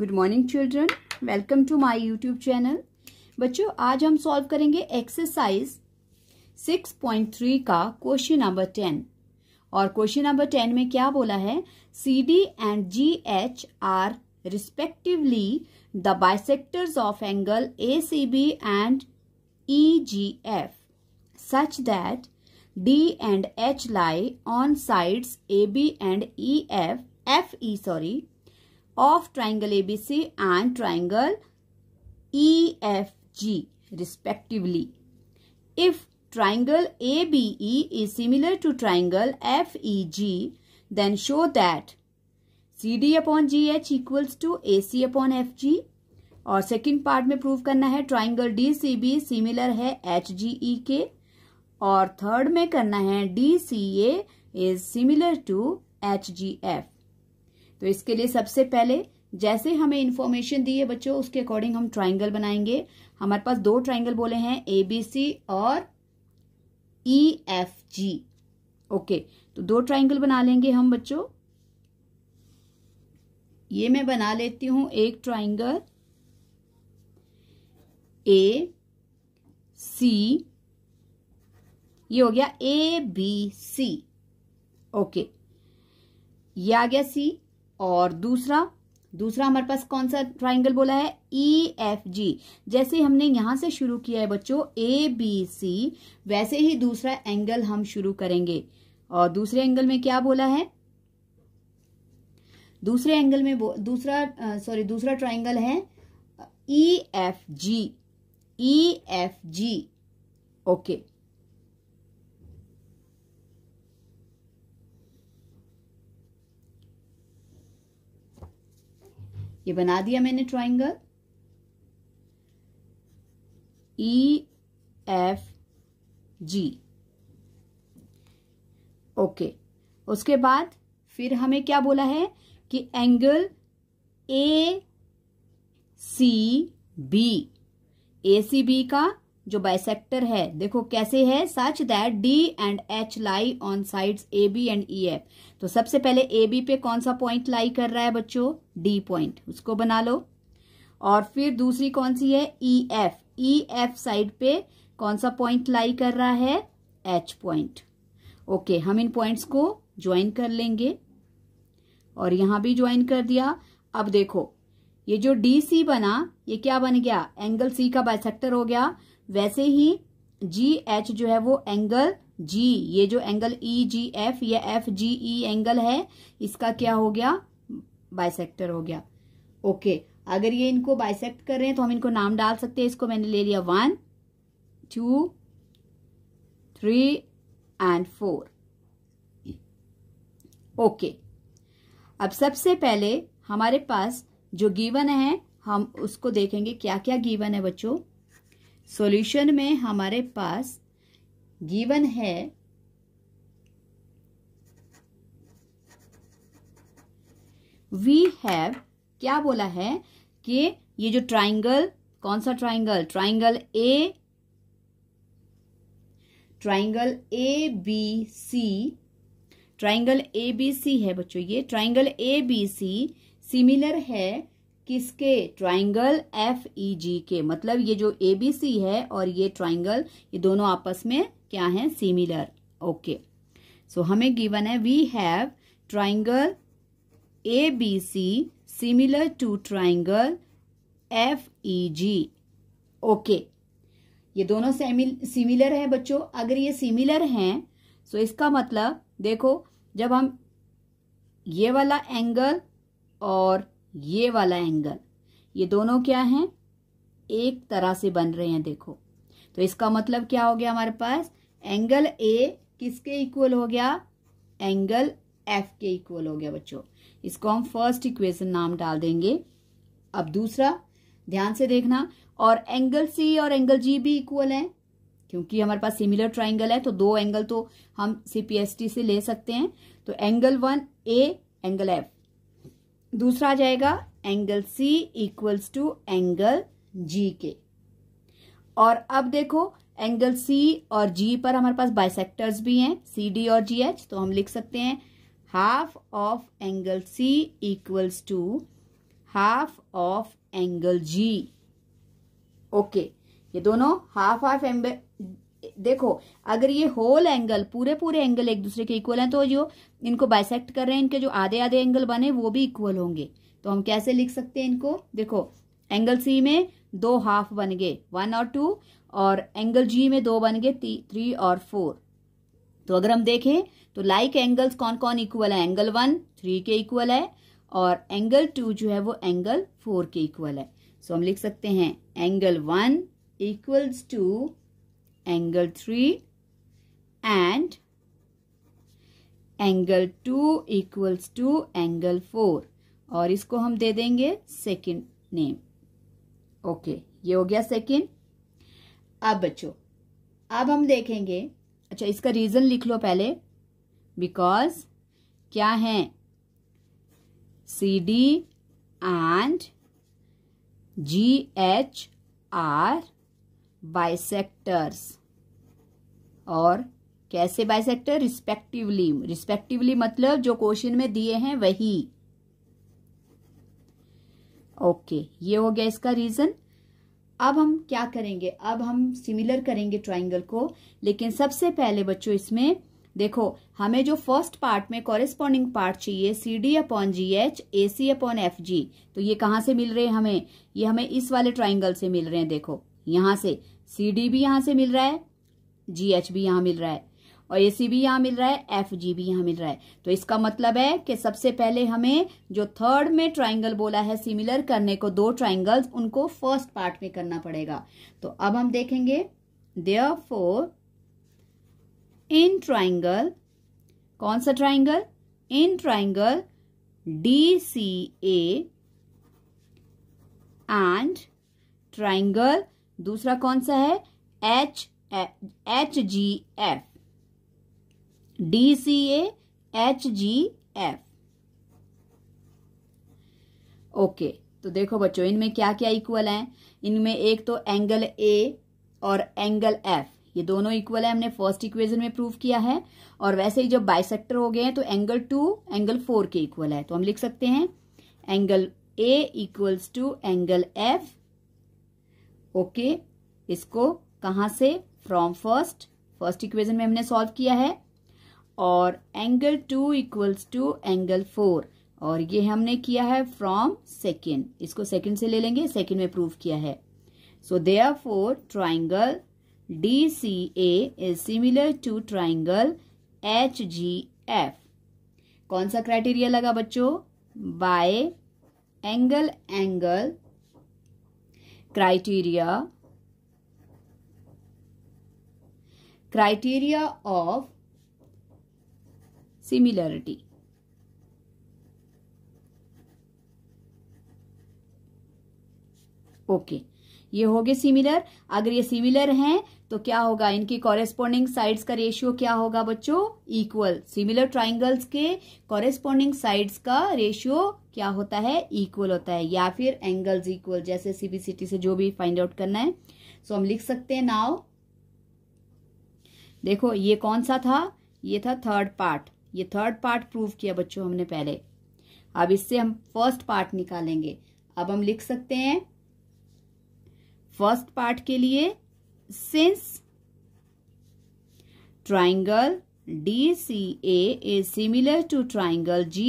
Good morning children welcome to my YouTube channel बच्चों आज हम सॉल्व करेंगे एक्सरसाइज 6.3 का क्वेश्चन नंबर 10 और क्वेश्चन नंबर 10 में क्या बोला है C D and G H are respectively the bisectors of angle A C B and E G F such that D and H lie on sides A B and E F F E sorry of triangle ABC and triangle EFG respectively. If triangle ABE is similar to triangle FEG, then show that CD upon GH equals to AC upon FG और second part में prove करना है triangle D C B similar है H G E के और third में करना है D C A is similar to H G F तो इसके लिए सबसे पहले जैसे हमें इन्फॉर्मेशन दी है बच्चों उसके अकॉर्डिंग हम ट्राइंगल बनाएंगे हमारे पास दो ट्राइंगल बोले हैं ए बी सी और ई एफ जी ओके तो दो ट्राइंगल बना लेंगे हम बच्चों ये मैं बना लेती हूं एक ट्राइंगल ए सी ये हो गया ए बी सी ओके ये आ गया सी और दूसरा दूसरा हमारे पास कौन सा ट्राइंगल बोला है ई एफ जी जैसे हमने यहां से शुरू किया है बच्चों ए बी सी वैसे ही दूसरा एंगल हम शुरू करेंगे और दूसरे एंगल में क्या बोला है दूसरे एंगल में दूसरा सॉरी दूसरा ट्राइंगल है E F G E F G okay ये बना दिया मैंने triangle E F G okay उसके बाद फिर हमें क्या बोला है कि angle A C B A C B का जो बाइसेक्टर है देखो कैसे है such that D and H lie on sides A B and E F तो सबसे पहले ए बी पे कौन सा पॉइंट लाई कर रहा है बच्चों डी पॉइंट उसको बना लो और फिर दूसरी कौन सी है E F E F side पे कौन सा पॉइंट लाई कर रहा है एच पॉइंट ओके हम इन पॉइंट्स को ज्वाइन कर लेंगे और यहां भी ज्वाइन कर दिया अब देखो ये जो डी सी बना ये क्या बन गया एंगल सी का बाइसेक्टर हो गया वैसे ही जी एच जो है वो एंगल जी ये जो एंगल ई जी एफ या एफ जी ई एंगल है इसका क्या हो गया बाइसेक्टर हो गया ओके अगर ये इनको बाइसेक्ट कर रहे हैं तो हम इनको नाम डाल सकते हैं इसको मैंने ले लिया one two three and four okay अब सबसे पहले हमारे पास जो गिवन है हम उसको देखेंगे क्या क्या गिवन है बच्चों सॉल्यूशन में हमारे पास गिवन है वी हैव क्या बोला है कि ये जो ट्राइंगल कौन सा triangle triangle A triangle A B C triangle A B C है बच्चों ये triangle A B C similar है किसके ट्राइंगल एफ ई जी के मतलब ये जो ए बी सी है और ये ट्राइंगल ये दोनों आपस में क्या है सिमिलर ओके सो हमें गिवन है we have triangle A B C similar to triangle F E G okay ये दोनों सिमिलर है बच्चों अगर ये सिमिलर हैं सो so इसका मतलब देखो जब हम ये वाला एंगल और ये वाला एंगल ये दोनों क्या हैं एक तरह से बन रहे हैं देखो तो इसका मतलब क्या हो गया हमारे पास एंगल ए किसके इक्वल हो गया एंगल एफ के इक्वल हो गया बच्चों इसको हम फर्स्ट इक्वेशन नाम डाल देंगे अब दूसरा ध्यान से देखना और एंगल सी और एंगल जी भी इक्वल है क्योंकि हमारे पास सिमिलर ट्राइंगल है तो दो एंगल तो हम सीपीएसटी से ले सकते हैं तो angle one A angle F दूसरा आ जाएगा angle C equals to angle G के और अब देखो एंगल सी और जी पर हमारे पास बाइसेक्टर्स भी हैं सी डी और जी एच तो हम लिख सकते हैं half of angle C equals to half of angle G okay ये दोनों हाफ ऑफ एंगल देखो अगर ये होल एंगल पूरे पूरे एंगल एक दूसरे के इक्वल हैं तो जो इनको बाइसेक्ट कर रहे हैं इनके जो आधे आधे एंगल बने वो भी इक्वल होंगे तो हम कैसे लिख सकते हैं इनको देखो एंगल सी में दो हाफ बन गए वन और टू और एंगल जी में दो बन गए थ्री और फोर तो अगर हम देखें तो लाइक एंगल्स कौन कौन इक्वल है एंगल वन थ्री के इक्वल है और एंगल टू जो है वो एंगल फोर के इक्वल है सो so, हम लिख सकते हैं angle one equals to angle 3 and angle two equals to angle four और इसको हम दे देंगे second नेम ओके ये हो गया second अब बच्चो अब हम देखेंगे अच्छा इसका रीजन लिख लो पहले बिकॉज क्या है C D and G H are और कैसे बाइसेक्टर रिस्पेक्टिवली रिस्पेक्टिवली मतलब जो क्वेश्चन में दिए हैं वही ओके ये हो गया इसका रीजन अब हम क्या करेंगे अब हम सिमिलर करेंगे ट्राइंगल को लेकिन सबसे पहले बच्चों इसमें देखो हमें जो फर्स्ट पार्ट में कॉरेस्पॉन्डिंग पार्ट चाहिए C D upon G H A C upon F G तो ये कहां से मिल रहे हैं हमें ये हमें इस वाले ट्राइंगल से मिल रहे हैं देखो यहां से सी डी भी यहां से मिल रहा है जी एच भी यहाँ मिल रहा है और ए सी भी यहाँ मिल रहा है एफ जी भी यहाँ मिल रहा है तो इसका मतलब है कि सबसे पहले हमें जो थर्ड में ट्राइंगल बोला है सिमिलर करने को दो ट्राइंगल्स उनको फर्स्ट पार्ट में करना पड़ेगा तो अब हम देखेंगे देयर फोर इन ट्राइंगल कौन सा triangle in triangle D C A and triangle दूसरा कौन सा है H H G F D C H G F okay तो देखो बच्चों इनमें क्या क्या इक्वल है इनमें एक तो एंगल ए और एंगल एफ ये दोनों इक्वल है हमने फर्स्ट इक्वेशन में प्रूव किया है और वैसे ही जब बाइसेक्टर हो गए हैं तो एंगल टू एंगल फोर के इक्वल है तो हम लिख सकते हैं angle A equals to angle F okay इसको कहां से फ्रॉम फर्स्ट फर्स्ट इक्वेशन में हमने सॉल्व किया है और angle two equals to angle four और ये हमने किया है फ्रॉम सेकेंड इसको सेकेंड से ले लेंगे सेकेंड में प्रूव किया है so are for triangle D C A is similar to triangle H G F कौन सा क्राइटेरिया लगा बच्चों by angle angle criteria criteria of similarity okay okay. ये हो गए सिमिलर अगर ये सिमिलर हैं तो क्या होगा इनकी कॉरेस्पॉन्डिंग साइड्स का रेशियो क्या होगा बच्चों इक्वल सिमिलर ट्राइंगल्स के कॉरेस्पॉन्डिंग साइड्स का रेशियो क्या होता है इक्वल होता है या फिर एंगल्स इक्वल जैसे सीबीसीटी से जो भी फाइंड आउट करना है सो so, हम लिख सकते हैं नाउ देखो ये कौन सा था ये था थर्ड पार्ट ये थर्ड पार्ट प्रूव किया बच्चों हमने पहले अब इससे हम फर्स्ट पार्ट निकालेंगे अब हम लिख सकते हैं फर्स्ट पार्ट के लिए since triangle D C A is similar to triangle G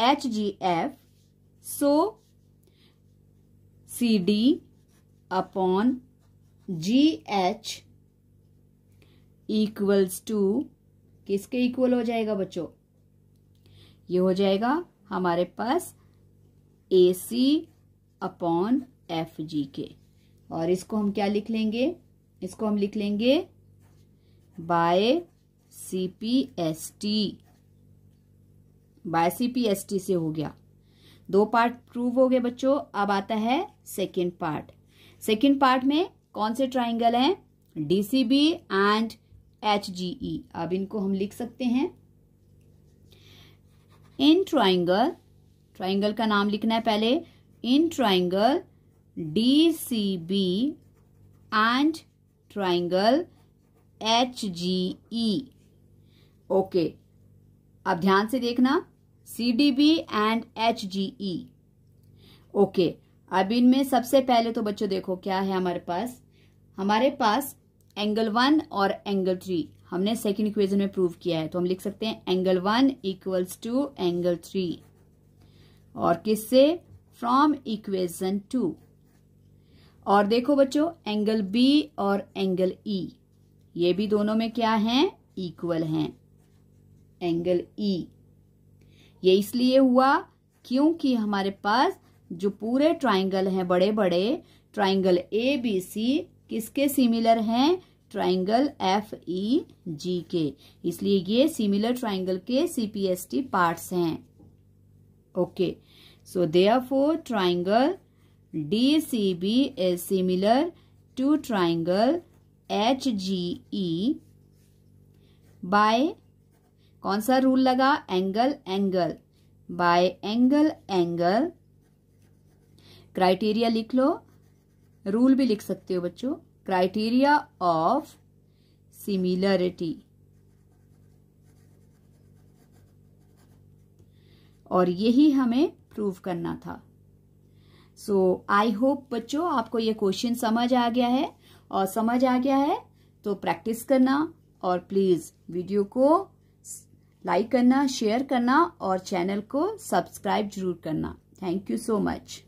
H G F so C D upon G H equals to किसके इक्वल हो जाएगा बच्चों ये हो जाएगा हमारे पास ए सी अपॉन एफ जी के और इसको हम क्या लिख लेंगे इसको हम लिख लेंगे by C P S T by C P S T से हो गया दो पार्ट प्रूव हो गए बच्चों अब आता है सेकेंड पार्ट सेकेंड पार्ट में कौन से ट्राइंगल हैं B and H G E अब इनको हम लिख सकते हैं इन ट्राइंगल ट्राइंगल का नाम लिखना है पहले in triangle D C B and triangle H G E okay अब ध्यान से देखना C D B and H G E okay अब इनमें सबसे पहले तो बच्चों देखो क्या है हमारे पास हमारे पास एंगल वन और एंगल थ्री हमने सेकेंड इक्वेजन में प्रूव किया है तो हम लिख सकते हैं angle one equals to angle three और किससे फ्रॉम इक्वेजन टू और देखो बच्चों एंगल बी और एंगल ई e, ये भी दोनों में क्या है इक्वल हैं एंगल ई e. ये इसलिए हुआ क्योंकि हमारे पास जो पूरे ट्राइंगल हैं बड़े बड़े ट्राइंगल ए बी सी किसके सिमिलर हैं ट्राइंगल एफ ई जी के इसलिए ये सिमिलर ट्राइंगल के सीपीएसटी पार्ट्स हैं okay so for triangle D C B is similar to triangle H G E by कौन सा रूल लगा angle angle by angle angle criteria लिख लो रूल भी लिख सकते हो बच्चों क्राइटेरिया ऑफ सिमिलरिटी और यही हमें प्रूव करना था सो आई होप बच्चों आपको ये क्वेश्चन समझ आ गया है और समझ आ गया है तो प्रैक्टिस करना और प्लीज वीडियो को लाइक करना शेयर करना और चैनल को सब्सक्राइब जरूर करना थैंक यू सो मच